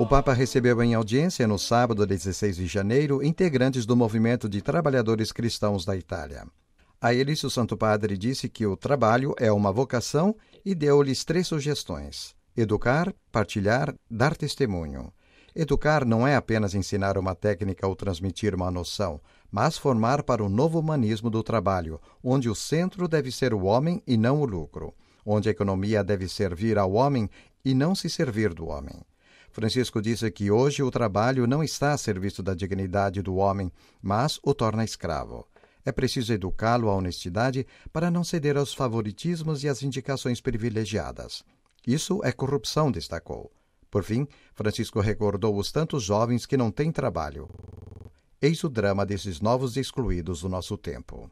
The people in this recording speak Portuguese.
O Papa recebeu em audiência no sábado 16 de janeiro integrantes do movimento de trabalhadores cristãos da Itália. A eles, o Santo Padre disse que o trabalho é uma vocação e deu-lhes três sugestões: educar, partilhar, dar testemunho. Educar não é apenas ensinar uma técnica ou transmitir uma noção, mas formar para o novo humanismo do trabalho, onde o centro deve ser o homem e não o lucro, onde a economia deve servir ao homem e não se servir do homem Francisco disse que hoje o trabalho não está a serviço da dignidade do homem, mas o torna escravo. É preciso educá-lo à honestidade para não ceder aos favoritismos e às indicações privilegiadas. Isso é corrupção, destacou. Por fim, Francisco recordou os tantos jovens que não têm trabalho. Eis o drama desses novos excluídos do nosso tempo.